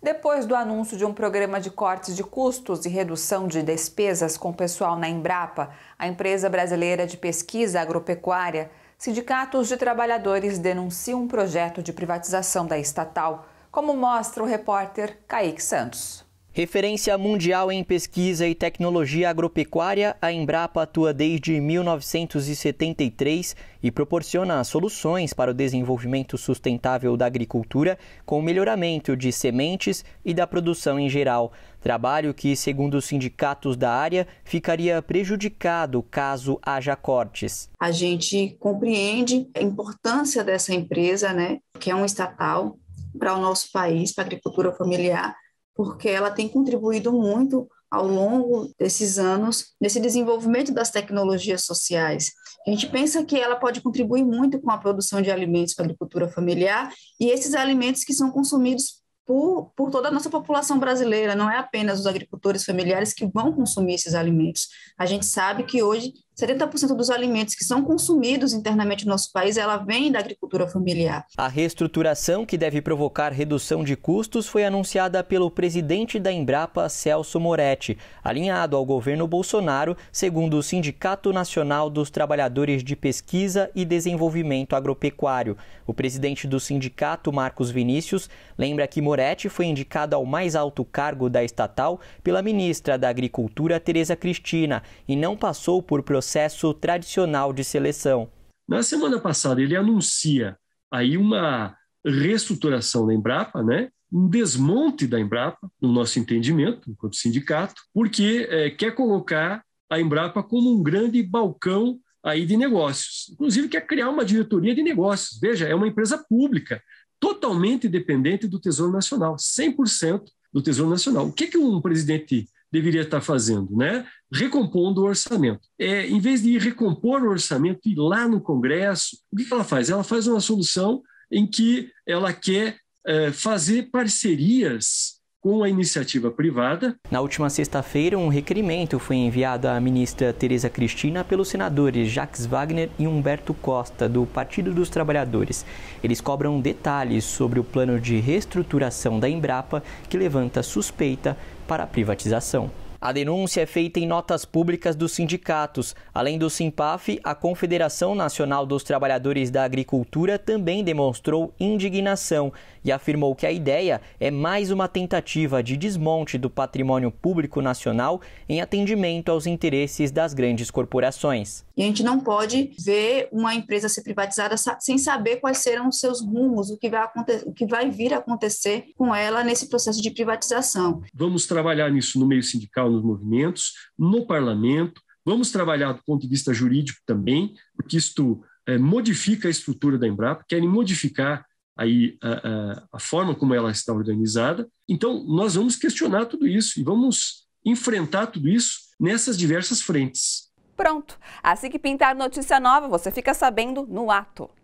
Depois do anúncio de um programa de cortes de custos e redução de despesas com pessoal na Embrapa, a empresa brasileira de pesquisa agropecuária, sindicatos de trabalhadores denunciam um projeto de privatização da estatal, como mostra o repórter Kaique Santos. Referência mundial em pesquisa e tecnologia agropecuária, a Embrapa atua desde 1973 e proporciona soluções para o desenvolvimento sustentável da agricultura, com o melhoramento de sementes e da produção em geral. Trabalho que, segundo os sindicatos da área, ficaria prejudicado caso haja cortes. A gente compreende a importância dessa empresa, né, que é um estatal para o nosso país, para a agricultura familiar porque ela tem contribuído muito ao longo desses anos nesse desenvolvimento das tecnologias sociais. A gente pensa que ela pode contribuir muito com a produção de alimentos para a agricultura familiar e esses alimentos que são consumidos por, por, toda a nossa população brasileira, não é apenas os agricultores familiares que vão consumir esses alimentos. A gente sabe que hoje 70% dos alimentos que são consumidos internamente no nosso país, ela vem da agricultura familiar. A reestruturação que deve provocar redução de custos foi anunciada pelo presidente da Embrapa, Celso Moretti, alinhado ao governo Bolsonaro, segundo o Sindicato Nacional dos Trabalhadores de Pesquisa e Desenvolvimento Agropecuário. O presidente do sindicato, Marcos Vinícius, lembra que Moretti foi indicado ao mais alto cargo da estatal pela ministra da Agricultura, Tereza Cristina, e não passou por processo processo tradicional de seleção. Na semana passada, ele anuncia aí uma reestruturação da Embrapa, né? um desmonte da Embrapa, no nosso entendimento, enquanto sindicato, porque é, quer colocar a Embrapa como um grande balcão aí de negócios. Inclusive, quer criar uma diretoria de negócios. Veja, é uma empresa pública, totalmente dependente do Tesouro Nacional, 100% do Tesouro Nacional. O que, que um presidente deveria estar fazendo, né? Recompondo o orçamento. É, em vez de ir recompor o orçamento e ir lá no Congresso, o que ela faz? Ela faz uma solução em que ela quer é, fazer parcerias com a iniciativa privada. Na última sexta-feira, um requerimento foi enviado à ministra Tereza Cristina pelos senadores Jacques Wagner e Humberto Costa, do Partido dos Trabalhadores. Eles cobram detalhes sobre o plano de reestruturação da Embrapa, que levanta suspeita para a privatização. A denúncia é feita em notas públicas dos sindicatos. Além do SIMPAF, a Confederação Nacional dos Trabalhadores da Agricultura também demonstrou indignação e afirmou que a ideia é mais uma tentativa de desmonte do patrimônio público nacional em atendimento aos interesses das grandes corporações. E a gente não pode ver uma empresa ser privatizada sem saber quais serão os seus rumos, o que vai, o que vai vir a acontecer com ela nesse processo de privatização. Vamos trabalhar nisso no meio sindical social nos movimentos, no parlamento, vamos trabalhar do ponto de vista jurídico também, porque isto é, modifica a estrutura da Embrapa, querem modificar aí a, a, a forma como ela está organizada. Então, nós vamos questionar tudo isso e vamos enfrentar tudo isso nessas diversas frentes. Pronto. Assim que pintar notícia nova, você fica sabendo no ato.